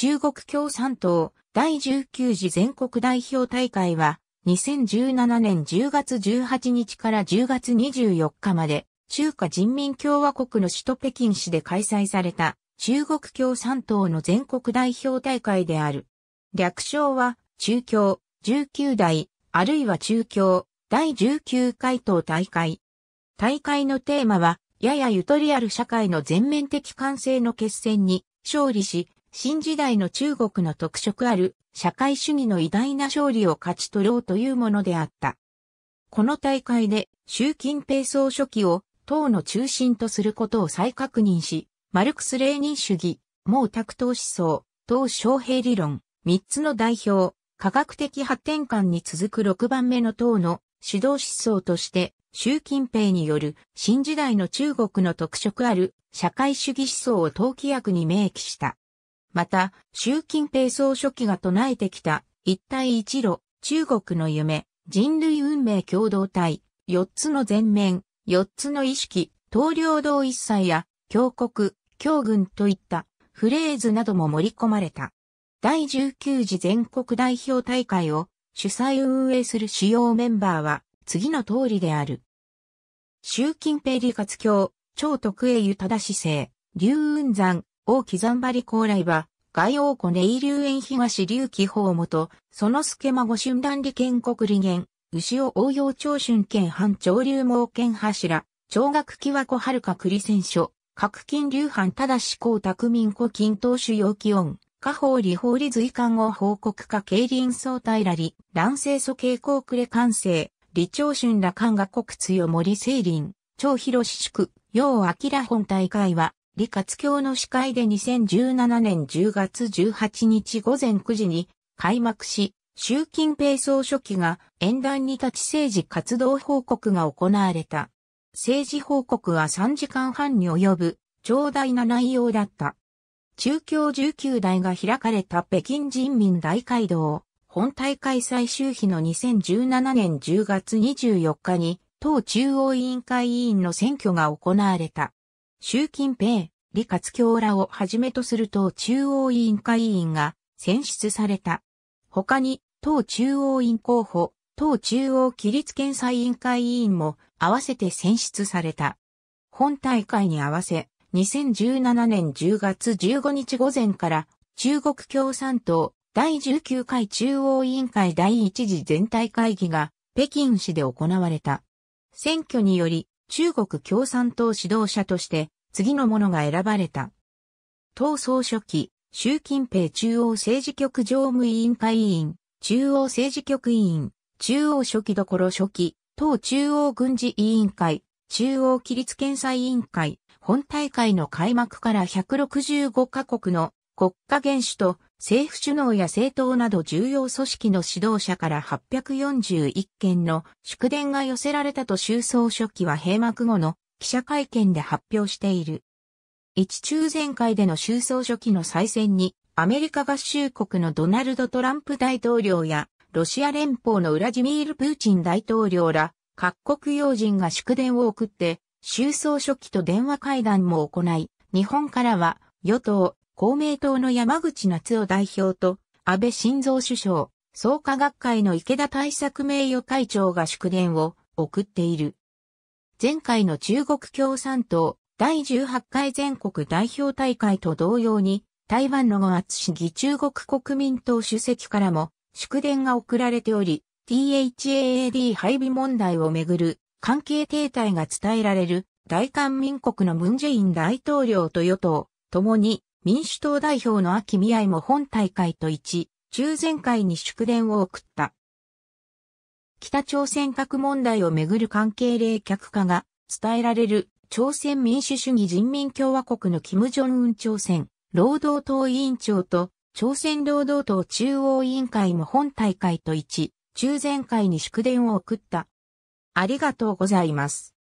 中国共産党第19次全国代表大会は2017年10月18日から10月24日まで中華人民共和国の首都北京市で開催された中国共産党の全国代表大会である。略称は中共19代あるいは中共第19回党大会。大会のテーマはややゆとりある社会の全面的完成の決戦に勝利し新時代の中国の特色ある社会主義の偉大な勝利を勝ち取ろうというものであった。この大会で習近平総書記を党の中心とすることを再確認し、マルクス・レーニン主義、毛沢東思想、党昌平理論、三つの代表、科学的発展観に続く六番目の党の指導思想として習近平による新時代の中国の特色ある社会主義思想を党規約に明記した。また、習近平総書記が唱えてきた、一帯一路、中国の夢、人類運命共同体、四つの全面、四つの意識、東領道一切や、強国、強軍といったフレーズなども盛り込まれた。第19次全国代表大会を主催運営する主要メンバーは次の通りである。習近平李活強、超徳営、ゆ正政、劉雲山、王木山張高麗は、外王湖根入園東流気法元、その助孫春蘭利県国利源、牛尾応用長春県藩長流毛県柱、長学木和子遥か栗戦書、各金流藩ただし公宅民古金東主要気音、下方理法理随官を報告家経輪総体らり、乱世祖傾向暮れ完成、李長春ら官が国津よ森清林、長広四宿、陽明本大会は、李活協の司会で2017年10月18日午前9時に開幕し、習近平総書記が演壇に立ち政治活動報告が行われた。政治報告は3時間半に及ぶ長大な内容だった。中共19代が開かれた北京人民大会堂、本大会最終日の2017年10月24日に、党中央委員会委員の選挙が行われた。習近平、李克強らをはじめとする党中央委員会委員が選出された。他に、党中央委員候補、党中央規律検査委員会委員も合わせて選出された。本大会に合わせ、2017年10月15日午前から中国共産党第19回中央委員会第1次全体会議が北京市で行われた。選挙により中国共産党指導者として次のものが選ばれた。党総書記、習近平中央政治局常務委員会委員、中央政治局委員、中央書記どころ書記、党中央軍事委員会、中央規律検査委員会、本大会の開幕から165カ国の国家元首と政府首脳や政党など重要組織の指導者から841件の祝電が寄せられたと習総書記は閉幕後の記者会見で発表している。一中全会での習総書記の再選にアメリカ合衆国のドナルド・トランプ大統領やロシア連邦のウラジミール・プーチン大統領ら各国要人が祝電を送って、習総書記と電話会談も行い、日本からは与党、公明党の山口夏夫代表と、安倍晋三首相、創価学会の池田対策名誉会長が祝電を送っている。前回の中国共産党第18回全国代表大会と同様に、台湾の後月市議中国国民党主席からも祝電が送られており、THAAD 配備問題をめぐる関係停滞が伝えられる大韓民国のムンジェイン大統領と与党、共に民主党代表の秋見合も本大会と一、中前会に祝電を送った。北朝鮮核問題をめぐる関係冷却化が伝えられる朝鮮民主主義人民共和国の金正恩朝鮮労働党委員長と朝鮮労働党中央委員会も本大会と一、中前会に祝電を送った。ありがとうございます。